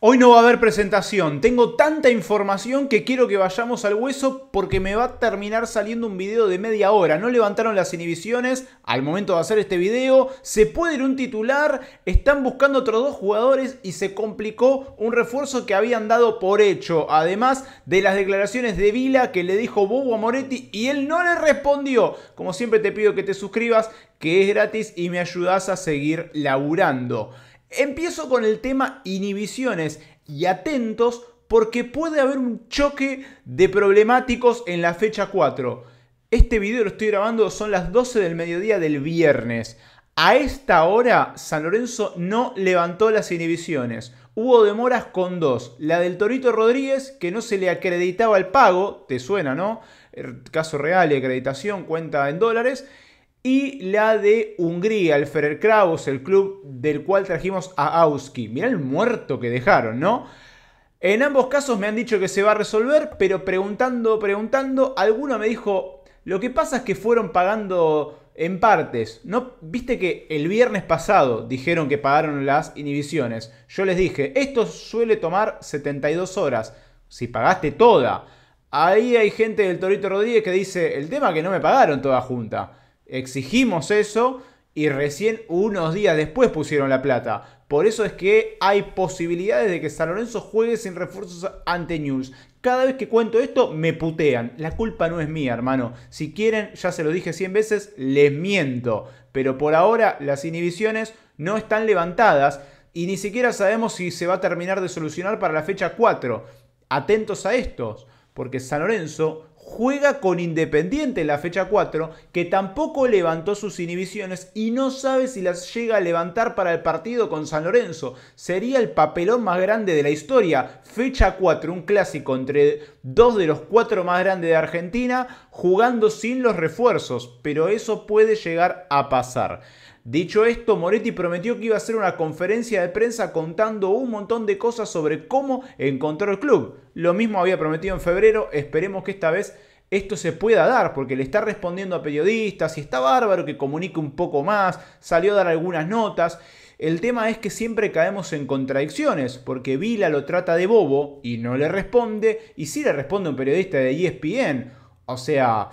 Hoy no va a haber presentación. Tengo tanta información que quiero que vayamos al hueso porque me va a terminar saliendo un video de media hora. No levantaron las inhibiciones al momento de hacer este video. Se puede ir un titular. Están buscando otros dos jugadores y se complicó un refuerzo que habían dado por hecho. Además de las declaraciones de Vila que le dijo Bobo a Moretti y él no le respondió. Como siempre te pido que te suscribas, que es gratis y me ayudas a seguir laburando. Empiezo con el tema inhibiciones y atentos porque puede haber un choque de problemáticos en la fecha 4. Este video lo estoy grabando, son las 12 del mediodía del viernes. A esta hora San Lorenzo no levantó las inhibiciones. Hubo demoras con dos. La del Torito Rodríguez, que no se le acreditaba el pago, te suena, ¿no? Er, caso real y acreditación, cuenta en dólares y la de Hungría, el Ferrer el club del cual trajimos a Auski. Mirá el muerto que dejaron, ¿no? En ambos casos me han dicho que se va a resolver, pero preguntando, preguntando, alguno me dijo, lo que pasa es que fueron pagando en partes. ¿No viste que el viernes pasado dijeron que pagaron las inhibiciones? Yo les dije, esto suele tomar 72 horas. Si pagaste toda. Ahí hay gente del Torito Rodríguez que dice, el tema es que no me pagaron toda junta exigimos eso y recién unos días después pusieron la plata. Por eso es que hay posibilidades de que San Lorenzo juegue sin refuerzos ante News. Cada vez que cuento esto me putean. La culpa no es mía, hermano. Si quieren, ya se lo dije 100 veces, les miento. Pero por ahora las inhibiciones no están levantadas y ni siquiera sabemos si se va a terminar de solucionar para la fecha 4. Atentos a estos, porque San Lorenzo juega con Independiente en la fecha 4, que tampoco levantó sus inhibiciones y no sabe si las llega a levantar para el partido con San Lorenzo. Sería el papelón más grande de la historia. Fecha 4, un clásico entre dos de los cuatro más grandes de Argentina, jugando sin los refuerzos, pero eso puede llegar a pasar. Dicho esto, Moretti prometió que iba a hacer una conferencia de prensa contando un montón de cosas sobre cómo encontró el club. Lo mismo había prometido en febrero, esperemos que esta vez esto se pueda dar, porque le está respondiendo a periodistas y está bárbaro que comunique un poco más, salió a dar algunas notas. El tema es que siempre caemos en contradicciones, porque Vila lo trata de bobo y no le responde, y sí le responde un periodista de ESPN. O sea,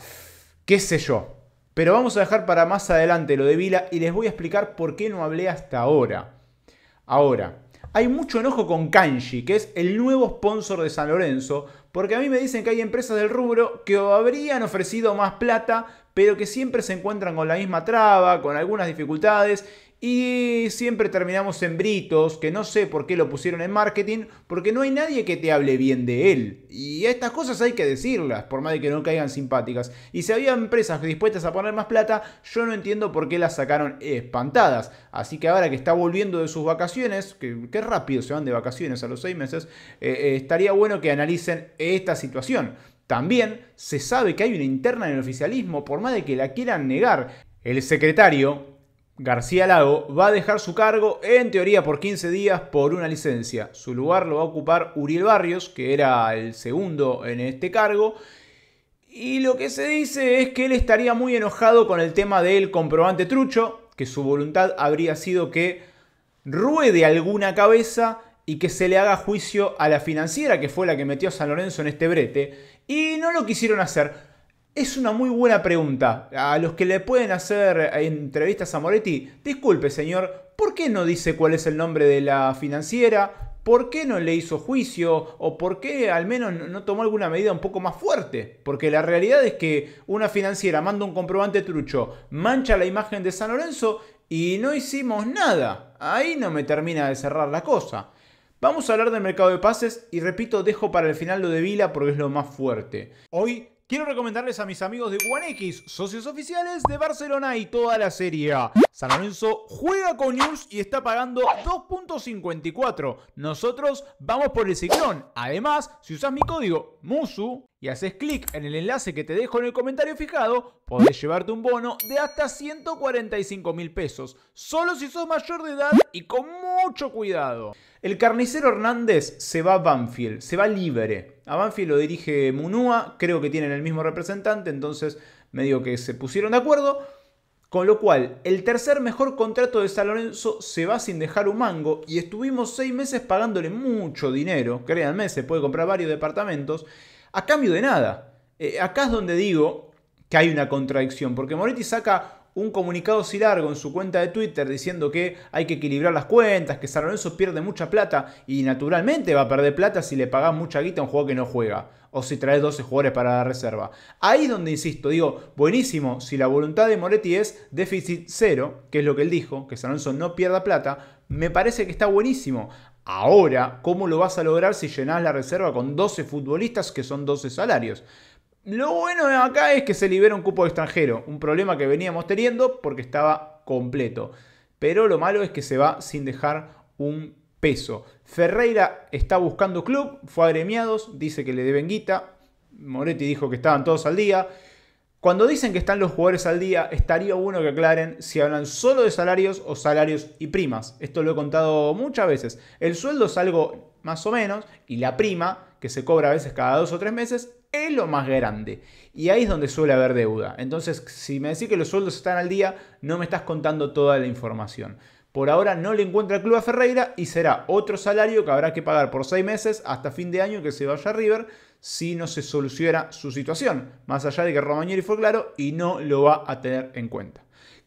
qué sé yo. Pero vamos a dejar para más adelante lo de Vila y les voy a explicar por qué no hablé hasta ahora. Ahora, hay mucho enojo con Kanji, que es el nuevo sponsor de San Lorenzo, porque a mí me dicen que hay empresas del rubro que habrían ofrecido más plata, pero que siempre se encuentran con la misma traba, con algunas dificultades, y siempre terminamos en Britos, que no sé por qué lo pusieron en marketing, porque no hay nadie que te hable bien de él. Y estas cosas hay que decirlas, por más de que no caigan simpáticas. Y si había empresas dispuestas a poner más plata, yo no entiendo por qué las sacaron espantadas. Así que ahora que está volviendo de sus vacaciones, que, rápido se van de vacaciones a los seis meses, eh, eh, estaría bueno que analicen esta situación. También se sabe que hay una interna en el oficialismo, por más de que la quieran negar. El secretario, García Lago va a dejar su cargo en teoría por 15 días por una licencia. Su lugar lo va a ocupar Uriel Barrios, que era el segundo en este cargo. Y lo que se dice es que él estaría muy enojado con el tema del comprobante trucho, que su voluntad habría sido que ruede alguna cabeza y que se le haga juicio a la financiera, que fue la que metió a San Lorenzo en este brete. Y no lo quisieron hacer. Es una muy buena pregunta. A los que le pueden hacer eh, entrevistas a Moretti, disculpe señor, ¿por qué no dice cuál es el nombre de la financiera? ¿Por qué no le hizo juicio? ¿O por qué al menos no tomó alguna medida un poco más fuerte? Porque la realidad es que una financiera manda un comprobante trucho, mancha la imagen de San Lorenzo y no hicimos nada. Ahí no me termina de cerrar la cosa. Vamos a hablar del mercado de pases y repito, dejo para el final lo de Vila porque es lo más fuerte. Hoy Quiero recomendarles a mis amigos de One X, socios oficiales de Barcelona y toda la serie San Lorenzo juega con News y está pagando 2.54. Nosotros vamos por el ciclón. Además, si usas mi código MUSU, y haces clic en el enlace que te dejo en el comentario fijado, podés llevarte un bono de hasta 145 mil pesos, solo si sos mayor de edad y con mucho cuidado. El carnicero Hernández se va a Banfield, se va libre. A Banfield lo dirige Munua, creo que tienen el mismo representante, entonces medio que se pusieron de acuerdo. Con lo cual, el tercer mejor contrato de San Lorenzo se va sin dejar un mango y estuvimos seis meses pagándole mucho dinero, créanme, se puede comprar varios departamentos a cambio de nada. Eh, acá es donde digo que hay una contradicción, porque Moretti saca un comunicado así largo en su cuenta de Twitter diciendo que hay que equilibrar las cuentas, que San Lorenzo pierde mucha plata y naturalmente va a perder plata si le pagás mucha guita a un juego que no juega o si traes 12 jugadores para la reserva. Ahí es donde insisto, digo, buenísimo, si la voluntad de Moretti es déficit cero, que es lo que él dijo, que San Lorenzo no pierda plata, me parece que está buenísimo. Ahora, ¿cómo lo vas a lograr si llenás la reserva con 12 futbolistas que son 12 salarios? Lo bueno de acá es que se libera un cupo de extranjero, un problema que veníamos teniendo porque estaba completo. Pero lo malo es que se va sin dejar un peso. Ferreira está buscando club, fue agremiados, dice que le deben guita. Moretti dijo que estaban todos al día. Cuando dicen que están los jugadores al día, estaría bueno que aclaren si hablan solo de salarios o salarios y primas. Esto lo he contado muchas veces. El sueldo es algo más o menos y la prima, que se cobra a veces cada dos o tres meses, es lo más grande. Y ahí es donde suele haber deuda. Entonces, si me decís que los sueldos están al día, no me estás contando toda la información. Por ahora no le encuentra el club a Ferreira y será otro salario que habrá que pagar por seis meses hasta fin de año que se vaya a River si no se soluciona su situación, más allá de que Romagnoli fue claro y no lo va a tener en cuenta.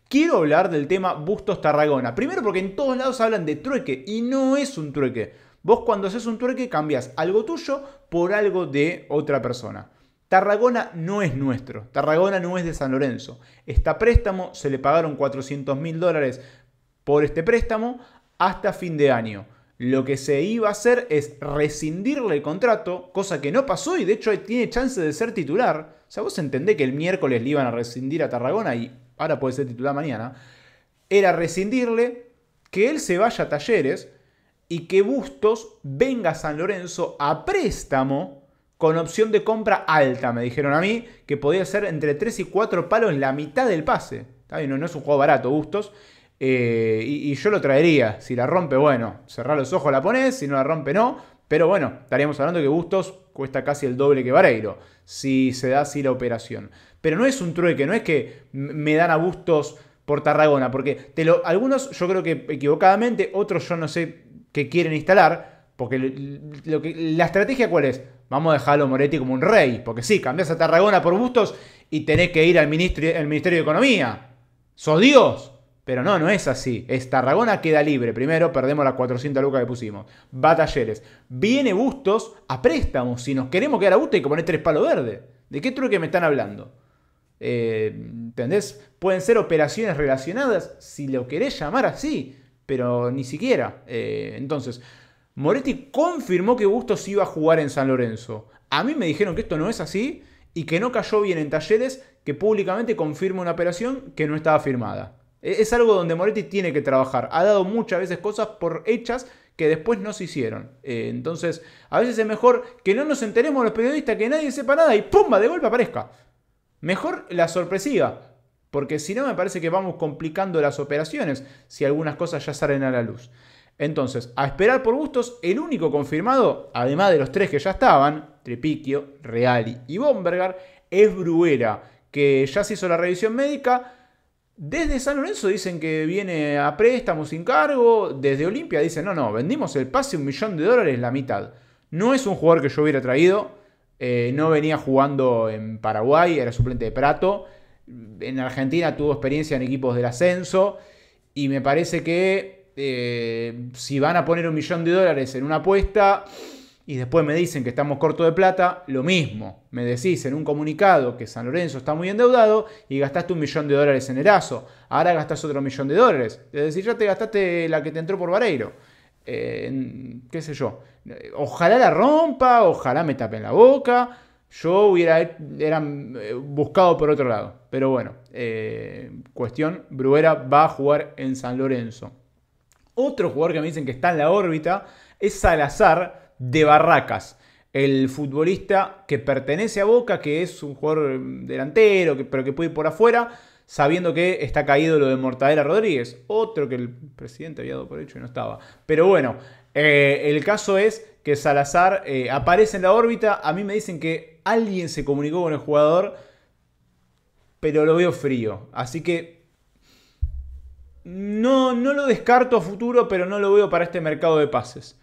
Quiero hablar del tema Bustos Tarragona. Primero porque en todos lados hablan de trueque y no es un trueque. Vos cuando haces un trueque cambias algo tuyo por algo de otra persona. Tarragona no es nuestro, Tarragona no es de San Lorenzo. este préstamo, se le pagaron 400 mil dólares por este préstamo hasta fin de año. Lo que se iba a hacer es rescindirle el contrato, cosa que no pasó y de hecho tiene chance de ser titular. O sea, vos entendés que el miércoles le iban a rescindir a Tarragona y ahora puede ser titular mañana. Era rescindirle, que él se vaya a Talleres y que Bustos venga a San Lorenzo a préstamo con opción de compra alta, me dijeron a mí, que podía ser entre 3 y 4 palos en la mitad del pase. no es un juego barato, Bustos. Eh, y, yo lo traería. Si la rompe, bueno, cerrar los ojos la pones, si no la rompe, no. Pero bueno, estaríamos hablando que Bustos cuesta casi el doble que Vareiro, si se da así la operación. Pero no es un trueque, no es que me dan a Bustos por Tarragona, porque algunos yo creo que equivocadamente, otros yo no sé qué quieren instalar, porque lo que, la estrategia cuál es, vamos a dejarlo Moretti como un rey, porque si, cambias a Tarragona por Bustos y tenés que ir al, ministro, al Ministerio de Economía. ¡Sos Dios! Pero no, no es así. Es Tarragona queda libre. Primero perdemos las 400 lucas que pusimos. Va Talleres. Viene Bustos a préstamos. Si nos queremos quedar a Bustos hay que poner tres palos verde. ¿De qué truque me están hablando? Eh, ¿Entendés? Pueden ser operaciones relacionadas si lo querés llamar así. Pero ni siquiera. Eh, entonces, Moretti confirmó que Bustos iba a jugar en San Lorenzo. A mí me dijeron que esto no es así y que no cayó bien en Talleres que públicamente confirma una operación que no estaba firmada. E-, es algo donde Moretti tiene que trabajar. Ha dado muchas veces cosas por hechas que después no se hicieron. Eh, entonces, a veces es mejor que no nos enteremos los periodistas, que nadie sepa nada y ¡pumba! de golpe aparezca. Mejor la sorpresiva, porque si no me parece que vamos complicando las operaciones si algunas cosas ya salen a la luz. Entonces, a esperar por gustos, el único confirmado, además de los tres que ya estaban, Tripicchio, Reali y Bombergar, es Bruera, que ya se hizo la revisión médica, desde San Lorenzo dicen que viene a préstamo sin cargo. Desde Olimpia dicen, no, no, vendimos el pase un millón de dólares la mitad. No es un jugador que yo hubiera traído. Eh, no venía jugando en Paraguay, era suplente de Prato. En Argentina tuvo experiencia en equipos del ascenso. Y me parece que eh, si van a poner un millón de dólares en una apuesta, y después me dicen que estamos corto de plata, lo mismo. Me decís en un comunicado que San Lorenzo está muy endeudado y gastaste un millón de dólares en Erazo. Ahora gastas otro millón de dólares. Es decir, ya te gastaste la que te entró por Vareiro. Eh, qué sé yo. Ojalá la rompa, ojalá me tapen la boca. Yo hubiera eh, buscado por otro lado. Pero bueno, eh, cuestión, Bruera va a jugar en San Lorenzo. Otro jugador que me dicen que está en la órbita es Salazar de Barracas. El futbolista que pertenece a Boca, que es un jugador mm, delantero, pero que puede ir por afuera, sabiendo que está caído lo de Mortadela Rodríguez. Otro que el presidente había dado por hecho y no estaba. Pero bueno, eh, el caso es que Salazar eh, aparece en la órbita. A mí me dicen que alguien se comunicó con el jugador, pero lo veo frío. Así que no, no lo descarto a futuro, pero no lo veo para este mercado de pases.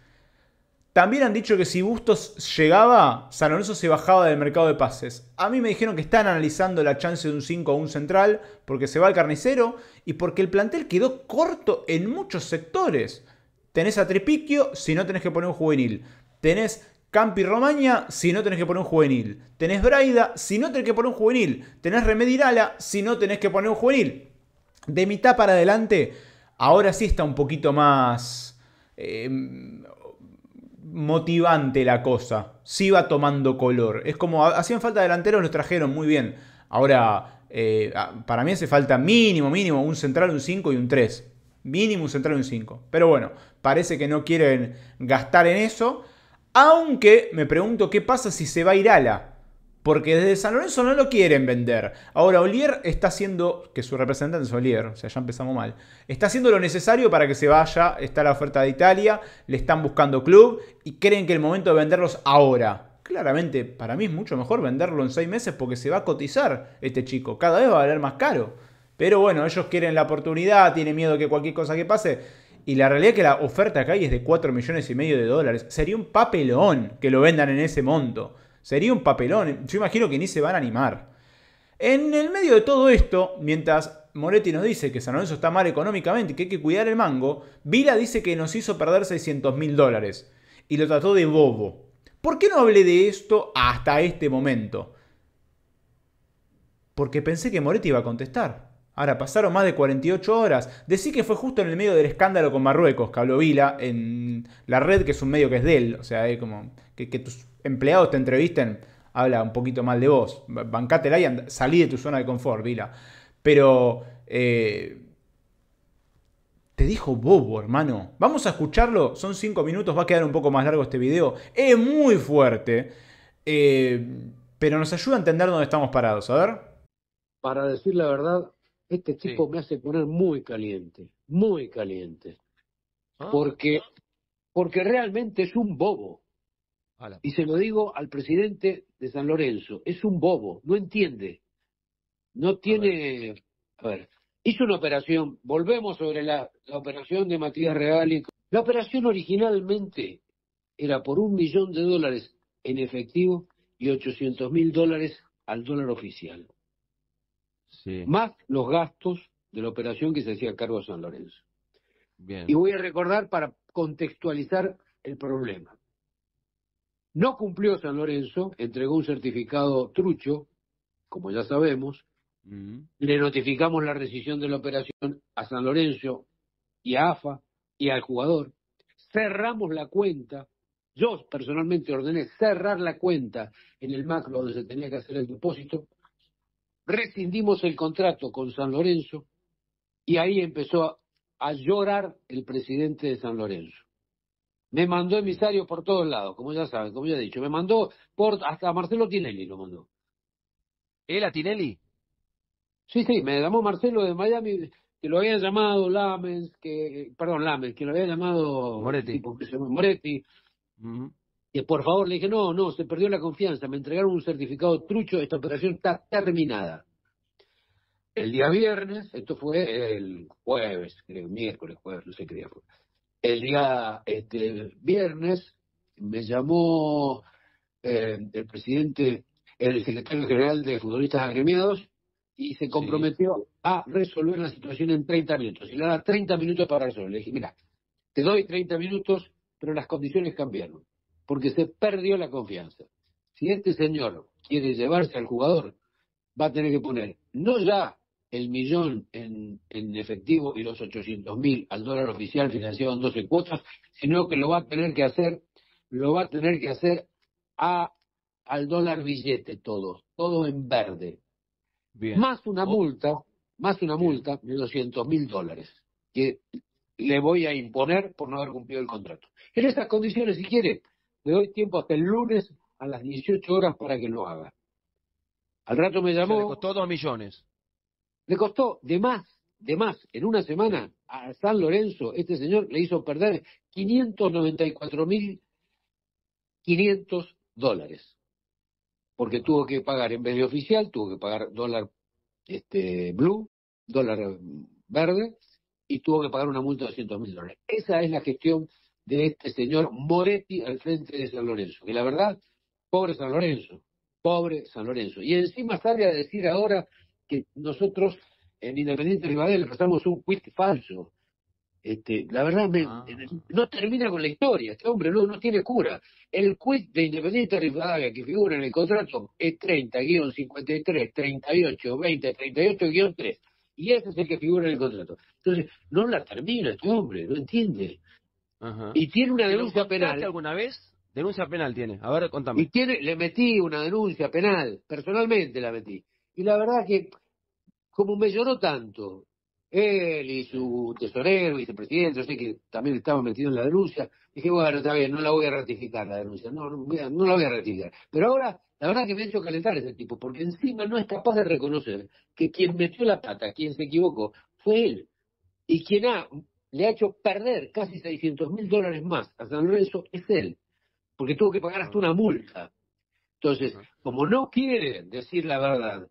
También han dicho que si Bustos llegaba, San Lorenzo se bajaba del mercado de pases. A mí me dijeron que están analizando la chance de un 5 a un central, porque se va al carnicero y porque el plantel quedó corto en muchos sectores. Tenés a Tripiquio si no tenés que poner un juvenil. Tenés Campi Romaña si no tenés que poner un juvenil. Tenés Braida si no tenés que poner un juvenil. Tenés Remedirala si no tenés que poner un juvenil. De mitad para adelante, ahora sí está un poquito más... Eh, motivante la cosa. si va tomando color. Es como, hacían falta delanteros, los trajeron muy bien. Ahora, eh, ah, para mí hace falta mínimo, mínimo, un central, un 5 y un 3. Mínimo un central y un 5. Pero bueno, parece que no quieren gastar en eso. Aunque me pregunto qué pasa si se va a ir ala. Porque desde San Lorenzo no lo quieren vender. Ahora, Olier está haciendo, que su representante es Olier, o sea, ya empezamos mal, está haciendo lo necesario para que se vaya, está la oferta de Italia, le están buscando club y creen que el momento de venderlos ahora. Claramente, para mí es mucho mejor venderlo en seis meses porque se va a cotizar este chico, cada vez va a valer más caro. Pero bueno, ellos quieren la oportunidad, tienen miedo que cualquier cosa que pase. Y la realidad es que la oferta que hay es de 4 millones y medio de dólares. Sería un papelón que lo vendan en ese monto. Sería un papelón. Yo imagino que ni se van a animar. En el medio de todo esto, mientras Moretti nos dice que San Lorenzo está mal económicamente y que hay que cuidar el mango, Vila dice que nos hizo perder 600 mil dólares y lo trató de bobo. ¿Por qué no hablé de esto hasta este momento? Porque pensé que Moretti iba a contestar. Ahora, pasaron más de 48 horas. Decí que fue justo en el medio del escándalo con Marruecos, que habló Vila, en la red, que es un medio que es de él. O sea, como que, tus empleados te entrevisten, habla un poquito mal de vos. Bancátela y salí de tu zona de confort, Vila. Pero... Eh, te dijo bobo, hermano. Vamos a escucharlo. Son 5 minutos, va a quedar un poco más largo este video. Es muy fuerte. Eh, pero nos ayuda a entender dónde estamos parados. A ver. Para decir la verdad, este tipo me hace poner muy caliente, muy caliente. Ah. porque, porque realmente es un bobo. Y se lo digo al presidente de San Lorenzo, es un bobo, no entiende. No tiene... A ver, hizo una operación, volvemos sobre la, operación de Matías Real. La operación originalmente era por un millón de dólares en efectivo y 800 mil dólares al dólar oficial más los gastos de la operación que se hacía a cargo de San Lorenzo. Y voy a recordar para contextualizar el problema. No cumplió San Lorenzo, entregó un certificado trucho, como ya sabemos, mm. le notificamos la rescisión de la operación a San Lorenzo y a AFA y al jugador, cerramos la cuenta, yo personalmente ordené cerrar la cuenta en el macro donde se tenía que hacer el depósito, rescindimos el contrato con San Lorenzo y ahí empezó a, llorar el presidente de San Lorenzo. Me mandó emisarios por todos lados, como ya saben, como ya he dicho. Me mandó por, hasta Marcelo Tinelli lo mandó. ¿Él a Tinelli? Sí, sí, me llamó Marcelo de Miami, que lo habían llamado Lamens, que, perdón, Lamens, que lo había llamado Moretti. Moretti por favor le dije, no, no, se perdió la confianza, me entregaron un certificado trucho, esta operación está terminada. El día viernes, esto fue el jueves, creo, miércoles, jueves, no sé qué día fue. El día este, viernes me llamó eh, el presidente, el secretario general de futbolistas agremiados y se comprometió a resolver la situación en 30 minutos. Y le daba 30 minutos para resolver. Le dije, mira, te doy 30 minutos, pero las condiciones cambiaron porque se perdió la confianza. Si este señor quiere llevarse al jugador, va a tener que poner no ya el millón en, efectivo y los 800 mil al dólar oficial financiado en 12 cuotas, sino que lo va a tener que hacer, lo va a tener que hacer a, al dólar billete todo, todo en verde. Más una multa, más una multa de 200 mil dólares que le voy a imponer por no haber cumplido el contrato. En estas condiciones, si quiere, le doy tiempo hasta el lunes a las 18 horas para que lo haga. Al rato me llamó. le costó dos millones. Le costó de más, de más, en una semana a San Lorenzo, este señor le hizo perder 594.500 dólares. Porque tuvo que pagar, en vez de oficial, tuvo que pagar dólar este, blue, dólar verde, y tuvo que pagar una multa de 200.000 dólares. Esa es la gestión de este señor Moretti al frente de San Lorenzo. Y la verdad, pobre San Lorenzo, pobre San Lorenzo. Y encima sale a decir ahora que nosotros en Independiente Rivadavia le pasamos un quiz falso. Este, la verdad, ah. no termina con la historia. Este hombre no, tiene cura. El quiz de Independiente Rivadavia que figura en el contrato es 30-53, 38, 20, 38-3. Y ese es el que figura en el contrato. Entonces, no la termina este hombre, no entiende. Y tiene una denuncia penal. alguna vez? Denuncia penal tiene. A ver, contame. Y tiene, le metí una denuncia penal, personalmente la metí. Y la verdad que, como me lloró tanto, él y su tesorero, vicepresidente, yo sé que también estaba metido en la denuncia, dije, bueno, está bien, no la voy a ratificar la denuncia, no, no, la voy a ratificar. Pero ahora, la verdad que me ha hecho calentar ese tipo, porque encima no es capaz de reconocer que quien metió la pata, quien se equivocó, fue él. Y quien ha le ha hecho perder casi 600 mil dólares más a San Lorenzo es él, porque tuvo que pagar hasta una multa. Entonces, como no quiere decir la verdad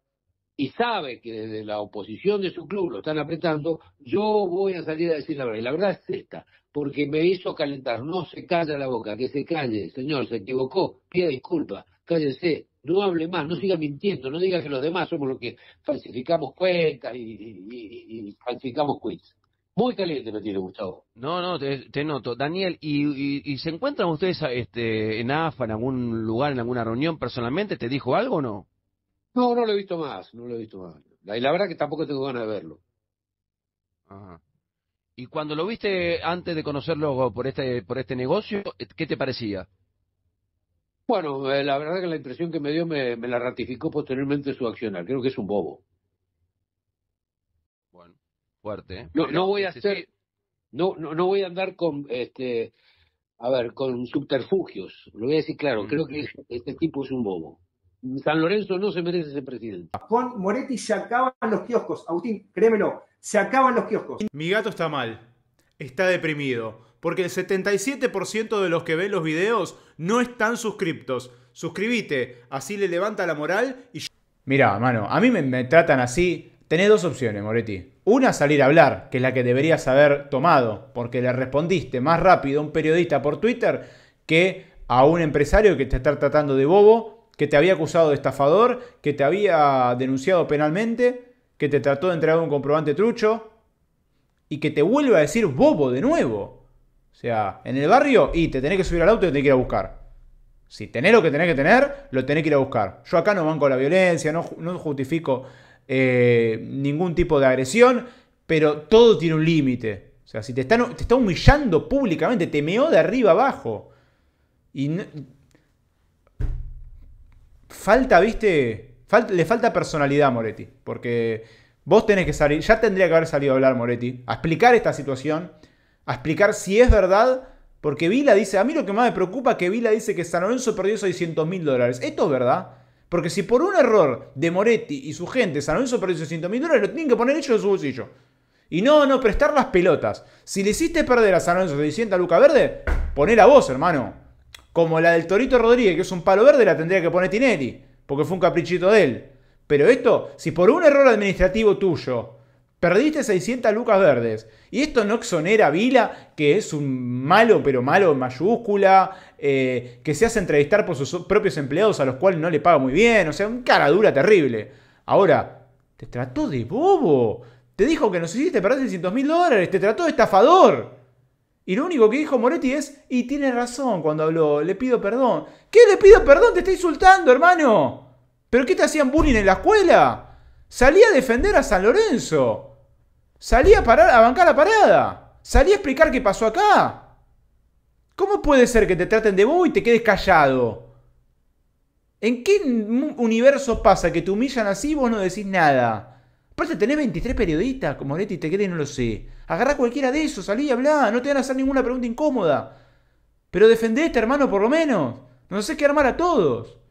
y sabe que desde la oposición de su club lo están apretando, yo voy a salir a decir la verdad. Y la verdad es esta, porque me hizo calentar. No se calla la boca, que se calle, señor, se equivocó, pida disculpas cállese, no hable más, no siga mintiendo, no diga que los demás somos los que falsificamos cuentas y, falsificamos quiz muy caliente me tiene, Gustavo. No, no, te, noto. Daniel, ¿y, se encuentran ustedes este, en AFA, en algún lugar, en alguna reunión personalmente? ¿Te dijo algo o no? No, no lo he visto más, no lo he visto más. y la verdad que tampoco tengo ganas de verlo. Ajá. ¿Y cuando lo viste antes de conocerlo por este, por este negocio, qué te parecía? Bueno, eh, la verdad que la impresión que me dio me, me la ratificó posteriormente su accionar. Creo que es un bobo. ¿eh? No, voy a hacer, no, no, voy a andar con, este, a ver, con subterfugios. Lo voy a decir claro, mm. creo que este tipo es un bobo. San Lorenzo no se merece ser presidente. Juan Moretti se acaban los kioscos. Agustín, créemelo, se acaban los kioscos. Mi gato está mal. Está deprimido. Porque el 77% de los que ven los videos no están suscriptos. Suscribite, así le levanta la moral y... Mirá, mano, a mí me, me tratan así. Tenés dos opciones, Moretti. Una, salir a hablar, que es la que deberías haber tomado, porque le respondiste más rápido a un periodista por Twitter que a un empresario que te está tratando de bobo, que te había acusado de estafador, que te había denunciado penalmente, que te trató de entregar un comprobante trucho y que te vuelve a decir bobo de nuevo. O sea, en el barrio y te tenés que subir al auto y te tenés que ir a buscar. Si tenés lo que tenés que tener, lo tenés que ir a buscar. Yo acá no banco la violencia, no, no justifico eh, ningún tipo de agresión, pero todo tiene un límite. O sea, si te están te está humillando públicamente, te meó de arriba abajo. Y falta, viste, le falta personalidad a Moretti, porque vos tenés que salir, ya tendría que haber salido a hablar Moretti, a explicar esta situación, a explicar si es verdad porque Vila dice, a mí lo que más me preocupa es que Vila dice que San Lorenzo perdió 600 mil dólares. ¿Esto es verdad? Porque si por un error de Moretti y su gente San Lorenzo perdió 600 mil dólares, lo tienen que poner ellos de su bolsillo. Y no, no, prestar las pelotas. Si le hiciste perder a San Lorenzo 600 a Luca Verde, ponela vos, hermano. Como la del Torito Rodríguez, que es un palo verde, la tendría que poner Tinetti Porque fue un caprichito de él. Pero esto, si por un error administrativo tuyo Perdiste 600 lucas verdes. Y esto no exonera a Vila, que es un malo, pero malo mayúscula, eh, que se hace entrevistar por sus propios empleados a los cuales no le paga muy bien, o sea, un cara dura terrible. Ahora, te trató de bobo. Te dijo que nos hiciste perder 600 mil dólares, te trató de estafador. Y lo único que dijo Moretti es, y tiene razón cuando habló, le pido perdón. ¿Qué le pido perdón? Te está insultando, hermano. ¿Pero qué te hacían bullying en la escuela? Salí a defender a San Lorenzo. Salí a, parar, a bancar la parada. Salí a explicar qué pasó acá. ¿Cómo puede ser que te traten de vos y te quedes callado? ¿En qué universo pasa que te humillan así y vos no decís nada? Aparte tenés 23 periodistas como Leti te quede no lo sé. Agarrá cualquiera de esos, salí a hablar. no te van a hacer ninguna pregunta incómoda. Pero defendete, hermano, por lo menos. No sé qué armar a todos.